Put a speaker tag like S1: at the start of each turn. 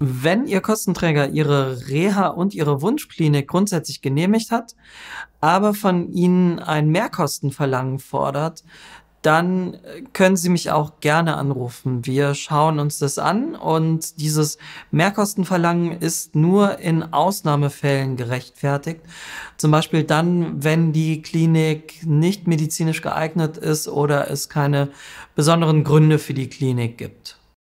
S1: wenn Ihr Kostenträger Ihre Reha und Ihre Wunschklinik grundsätzlich genehmigt hat, aber von Ihnen ein Mehrkostenverlangen fordert, dann äh, können Sie mich auch gerne anrufen. Wir schauen uns das an und dieses Mehrkostenverlangen ist nur in Ausnahmefällen gerechtfertigt. Zum Beispiel dann, wenn die Klinik nicht medizinisch geeignet ist oder es keine besonderen Gründe für die Klinik gibt.